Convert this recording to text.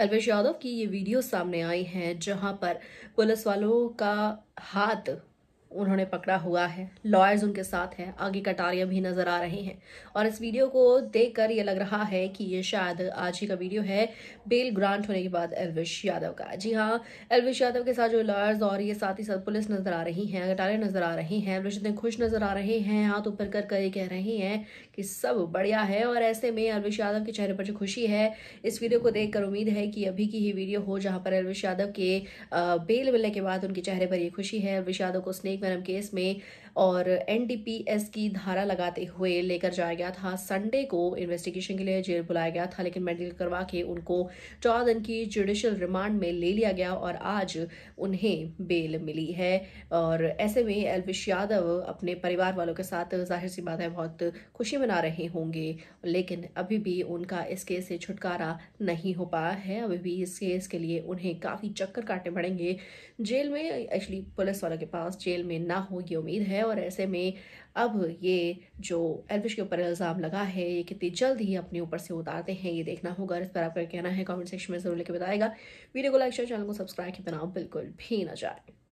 अल्पेश यादव की ये वीडियो सामने आई हैं जहां पर पुलिस वालों का हाथ उन्होंने पकड़ा हुआ है लॉयर्स उनके साथ हैं आगे कटारियाँ भी नज़र आ रहे हैं और इस वीडियो को देखकर ये लग रहा है कि ये शायद आज ही का वीडियो है बेल ग्रांट होने के बाद एलविश यादव का जी हाँ एलविश यादव के साथ जो लॉयर्स और ये साथ ही साथ पुलिस नज़र आ रही हैं कटारियाँ नज़र आ रही हैं एलविश इतने खुश नज़र आ रहे हैं हाथ ऊपर कर कर ये कह रहे हैं कि सब बढ़िया है और ऐसे में एलविश यादव के चेहरे पर जो खुशी है इस वीडियो को देख उम्मीद है कि अभी की ही वीडियो हो जहाँ पर एलविश यादव के बेल मिलने के बाद उनके चेहरे पर ये खुशी है एलविश यादव को स्नेक दैनिक मरम केस में और एनडीपीएस की धारा लगाते हुए लेकर जाया गया था संडे को इन्वेस्टिगेशन के लिए जेल बुलाया गया था लेकिन मेडिकल करवा के उनको चौदह दिन की जुडिशल रिमांड में ले लिया गया और आज उन्हें बेल मिली है और ऐसे में एलविश यादव अपने परिवार वालों के साथ जाहिर सी बात है बहुत खुशी मना रहे होंगे लेकिन अभी भी उनका इस केस से छुटकारा नहीं हो पाया है अभी भी इस केस के लिए उन्हें काफ़ी चक्कर काटने पड़ेंगे जेल में एक्चुअली पुलिस वालों के पास जेल में ना हो ये उम्मीद है और ऐसे में अब ये जो एलविश के ऊपर इल्ज़ाम लगा है ये कितनी जल्द ही अपने ऊपर से उतारते हैं ये देखना होगा इस पर आपका कहना है कमेंट सेक्शन में जरूर लेके बताएगा वीडियो को लाइक शेयर चैनल को सब्सक्राइब करना बिल्कुल भी ना जाए